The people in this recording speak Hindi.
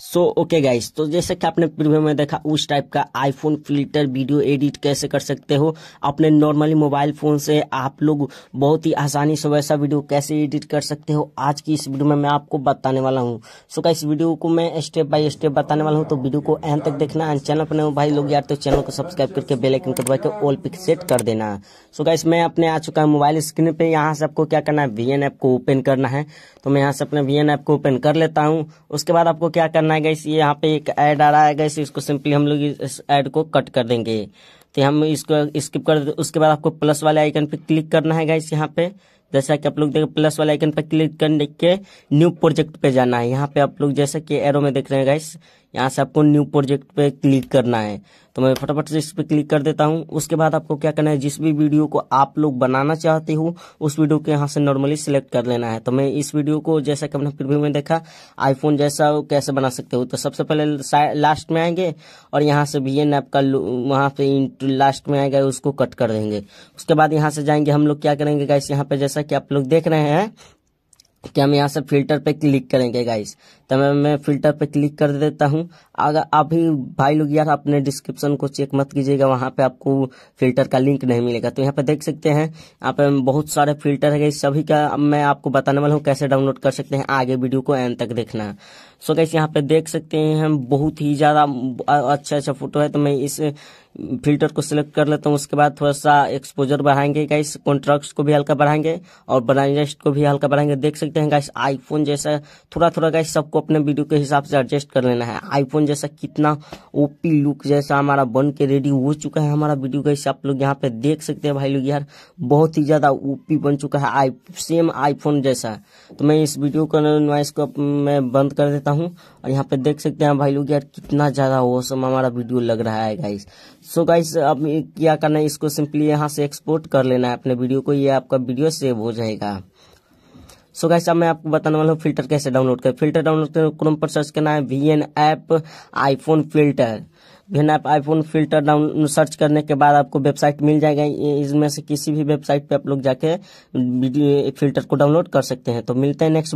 सो ओके गाइस तो जैसे कि आपने प्रीव्यू में देखा उस टाइप का आईफोन फिल्टर वीडियो एडिट कैसे कर सकते हो अपने नॉर्मली मोबाइल फ़ोन से आप लोग बहुत ही आसानी से वैसा वीडियो कैसे एडिट कर सकते हो आज की इस वीडियो में मैं आपको बताने वाला हूँ सो so, का इस वीडियो को मैं स्टेप बाय स्टेप बताने वाला हूँ तो वीडियो को एंड तक देखना एंड चैनल पर भाई लोग यार तो चैनल को सब्सक्राइब करके बेलाइकन को के ऑल पिक सेट कर देना सो गाइस मैं अपने आ चुका है मोबाइल स्क्रीन पर यहाँ से आपको क्या करना है वी ऐप को ओपन करना है तो मैं यहाँ से अपने वी ऐप को ओपन कर लेता हूँ उसके बाद आपको क्या करना करना है गैस ये यहाँ पे एक ऐड आ रहा है गैस इसको सिंपली हम लोग इस ऐड को कट कर देंगे तो हम इसको स्किप कर उसके बाद आपको प्लस वाले आइकन पे क्लिक करना है गैस यहाँ पे जैसा कि आप लोग देखें प्लस वाले आइकन पर क्लिक करने के न्यू प्रोजेक्ट पे जाना है यहाँ पे आप लोग जैसे कि एरो में देख रहे हैं गाइस यहाँ से आपको न्यू प्रोजेक्ट पे क्लिक करना है तो मैं फटाफट से इस पर क्लिक कर देता हूँ उसके बाद आपको क्या करना है जिस भी वीडियो को आप लोग बनाना चाहते हो उस वीडियो को यहाँ से नॉर्मली सिलेक्ट कर लेना है तो मैं इस वीडियो को जैसा कि हमने भी में देखा आईफोन जैसा कैसे बना सकते हो तो सबसे पहले लास्ट में आएंगे और यहाँ से वी एन का वहाँ पे लास्ट में आएगा उसको कट कर देंगे उसके बाद यहाँ से जाएंगे हम लोग क्या करेंगे गाइस यहाँ पे जैसा जैसा कि आप लोग देख रहे हैं कि हम यहाँ से फिल्टर पे क्लिक करेंगे गाइस तो मैं मैं फिल्टर पे क्लिक कर देता हूँ अगर आप भी भाई लोग यार अपने डिस्क्रिप्शन को चेक मत कीजिएगा वहाँ पे आपको फिल्टर का लिंक नहीं मिलेगा तो यहाँ पे देख सकते हैं यहाँ पे बहुत सारे फिल्टर है सभी का मैं आपको बताने वाला हूँ कैसे डाउनलोड कर सकते हैं आगे वीडियो को एंड तक देखना सो कैसे यहाँ पे देख सकते हैं बहुत ही ज़्यादा अच्छा अच्छा फोटो है तो मैं इस फिल्टर को सिलेक्ट कर लेता हूँ उसके बाद थोड़ा सा एक्सपोजर बढ़ाएंगे गाइस कॉन्ट्रास्ट को भी हल्का बढ़ाएंगे और ब्राइटनेस को भी हल्का बढ़ाएंगे देख सकते हैं गाइस आईफोन जैसा थोड़ा थोड़ा गाइस सबको अपने वीडियो के हिसाब से एडजस्ट कर लेना है आईफोन जैसा कितना ओपी लुक जैसा हमारा बन के रेडी हो चुका है हमारा वीडियो का आप लोग यहाँ पे देख सकते हैं भाई लोग यार बहुत ही ज़्यादा ओपी बन चुका है आई सेम आईफोन जैसा तो मैं इस वीडियो का नॉइस को मैं बंद कर देता हूँ और यहाँ पे देख सकते हैं भाई लोग यार कितना ज़्यादा ओसम हमारा वीडियो लग रहा है गाइस सो गाइस अब क्या करना है इसको सिंपली यहाँ से एक्सपोर्ट कर लेना है अपने वीडियो को ये आपका वीडियो सेव हो जाएगा सो गाइस अब मैं आपको बताने वाला हूँ फिल्टर कैसे डाउनलोड करें फिल्टर डाउनलोड करें क्रोम पर सर्च करना है V N app iPhone filter V N app iPhone filter down search करने के बाद आपको वेबसाइट मिल जाएगा इसमें से किसी भी वेबसाइट पे आप लोग जाके फिल्टर को डाउनलोड कर सकते हैं तो मिलते हैं नेक्स्ट